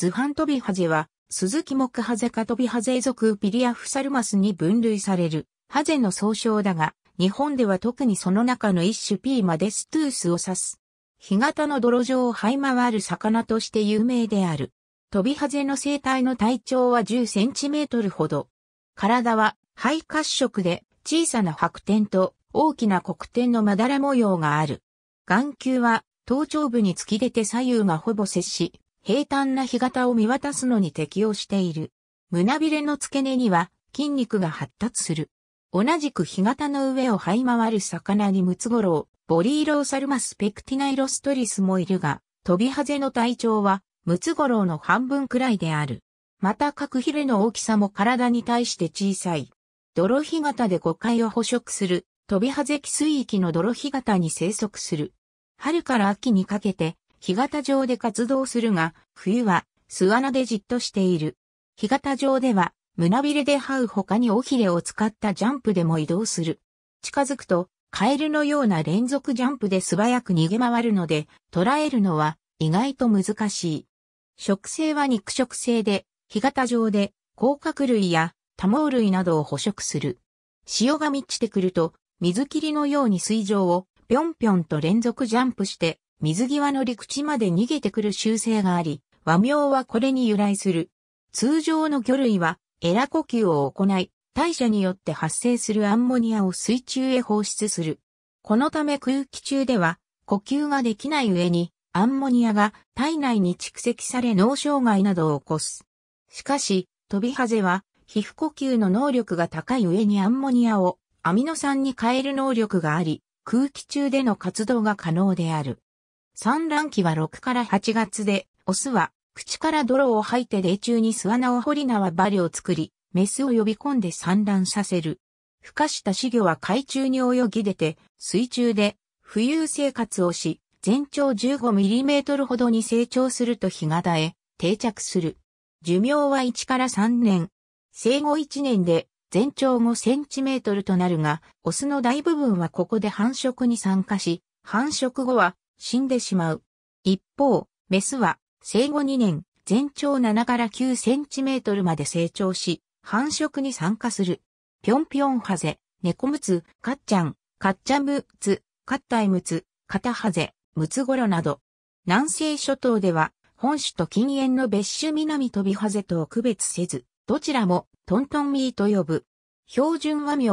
ズハントビハゼは、鈴木木ハゼかトビハゼ属ピリアフサルマスに分類される、ハゼの総称だが、日本では特にその中の一種ピーマデストゥースを指す。干潟の泥状を這い回る魚として有名である。トビハゼの生態の体長は10センチメートルほど。体は肺褐色で小さな白点と大きな黒点のまだら模様がある。眼球は頭頂部に突き出て左右がほぼ接し、平坦な干潟を見渡すのに適応している。胸びれの付け根には筋肉が発達する。同じく干潟の上を這い回る魚にムツゴロウ、ボリーローサルマスペクティナイロストリスもいるが、飛びハゼの体長はムツゴロウの半分くらいである。また角ヒレの大きさも体に対して小さい。泥干潟で誤解を捕食する、飛びハゼ寄水域の泥干潟に生息する。春から秋にかけて干潟上で活動するが、冬は巣穴でじっとしている。干潟上では、胸びれで這う他に尾ひれを使ったジャンプでも移動する。近づくと、カエルのような連続ジャンプで素早く逃げ回るので、捉えるのは意外と難しい。食性は肉食性で、干潟上で、甲殻類や多毛類などを捕食する。潮が満ちてくると、水切りのように水上をぴょんぴょんと連続ジャンプして、水際の陸地まで逃げてくる習性があり、和名はこれに由来する。通常の魚類は、エラ呼吸を行い、代謝によって発生するアンモニアを水中へ放出する。このため空気中では、呼吸ができない上に、アンモニアが体内に蓄積され脳障害などを起こす。しかし、トビハゼは、皮膚呼吸の能力が高い上にアンモニアをアミノ酸に変える能力があり、空気中での活動が可能である。産卵期は6から8月で、オスは口から泥を吐いて泥中に巣穴を掘り縄針を作り、メスを呼び込んで産卵させる。孵化した死魚は海中に泳ぎ出て、水中で浮遊生活をし、全長1 5トルほどに成長すると日が絶え、定着する。寿命は1から3年。生後1年で全長5トルとなるが、オスの大部分はここで繁殖に参加し、繁殖後は死んでしまう。一方、メスは生後2年、全長7から9センチメートルまで成長し、繁殖に参加する。ぴょんぴょんハゼ、猫むつ、かっちゃん、かっちゃむつ、かったいむつ、かたはぜ、むつごろなど。南西諸島では、本種と近縁の別種南飛びハゼとを区別せず、どちらもトントンミーと呼ぶ。標準和名、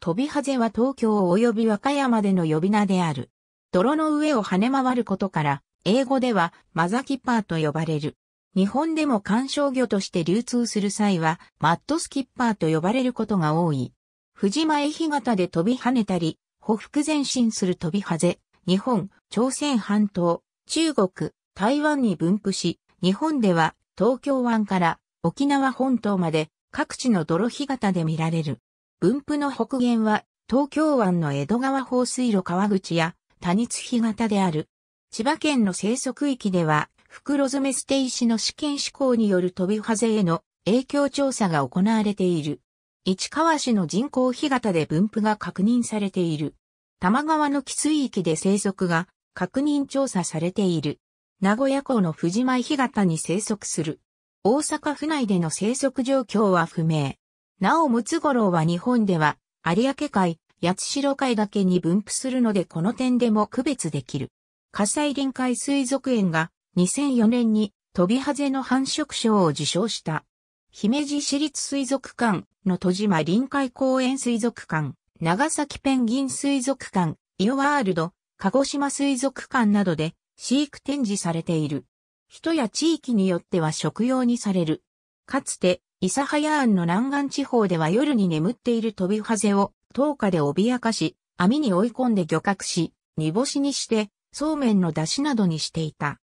飛びハゼは東京及び和歌山での呼び名である。泥の上を跳ね回ることから、英語ではマザキッパーと呼ばれる。日本でも干賞魚として流通する際は、マットスキッパーと呼ばれることが多い。藤前干潟で飛び跳ねたり、歩幅前進する飛びはぜ、日本、朝鮮半島、中国、台湾に分布し、日本では東京湾から沖縄本島まで各地の泥干潟で見られる。分布の北限は東京湾の江戸川放水路川口や多日比型である。千葉県の生息域では、袋詰め捨て石の試験施行による飛びハゼへの影響調査が行われている。市川市の人口干潟で分布が確認されている。玉川の寄水域で生息が確認調査されている。名古屋港の藤前干潟に生息する。大阪府内での生息状況は不明。なおムツゴロウは日本では有明海、八代海岳に分布するのでこの点でも区別できる。火災臨海水族園が2004年に飛びハゼの繁殖賞を受賞した。姫路市立水族館の戸島臨海公園水族館、長崎ペンギン水族館、イオワールド、鹿児島水族館などで飼育展示されている。人や地域によっては食用にされる。かつて、諫早湾の南岸地方では夜に眠っている飛びハゼを投下で脅かし、網に追い込んで漁獲し、煮干しにして、そうめんの出汁などにしていた。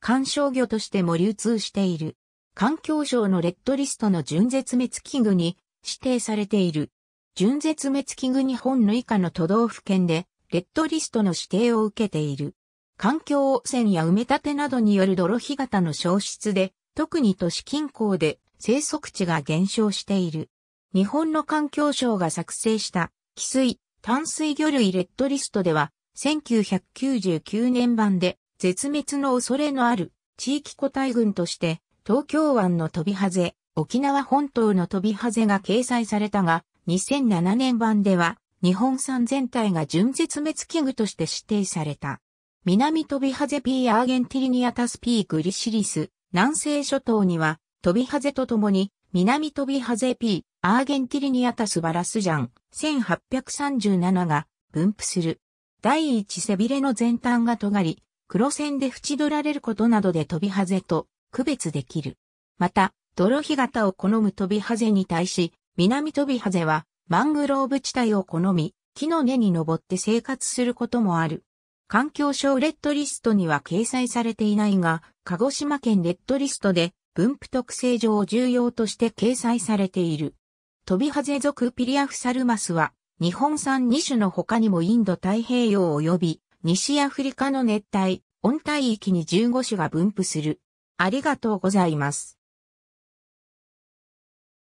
観賞魚としても流通している。環境省のレッドリストの準絶滅危惧に指定されている。準絶滅危惧日本の以下の都道府県で、レッドリストの指定を受けている。環境汚染や埋め立てなどによる泥干潟の消失で、特に都市近郊で生息地が減少している。日本の環境省が作成した、汽水、淡水魚類レッドリストでは、1999年版で、絶滅の恐れのある地域個体群として、東京湾の飛びハゼ、沖縄本島の飛びハゼが掲載されたが、2007年版では、日本産全体が純絶滅危惧として指定された。南飛びハゼ P. アーゲンティリニアタスーグリシリス、南西諸島には、飛びハゼと共に南飛びハゼ P、アーゲンティリニアタスバラスジャン、1837が分布する。第一背びれの前端が尖り、黒線で縁取られることなどで飛びハゼと区別できる。また、泥干潟を好む飛びハゼに対し、南飛びハゼはマングローブ地帯を好み、木の根に登って生活することもある。環境省レッドリストには掲載されていないが、鹿児島県レッドリストで分布特性上重要として掲載されている。トビハゼ属ピリアフサルマスは、日本産2種の他にもインド太平洋及び西アフリカの熱帯、温帯域に15種が分布する。ありがとうございます。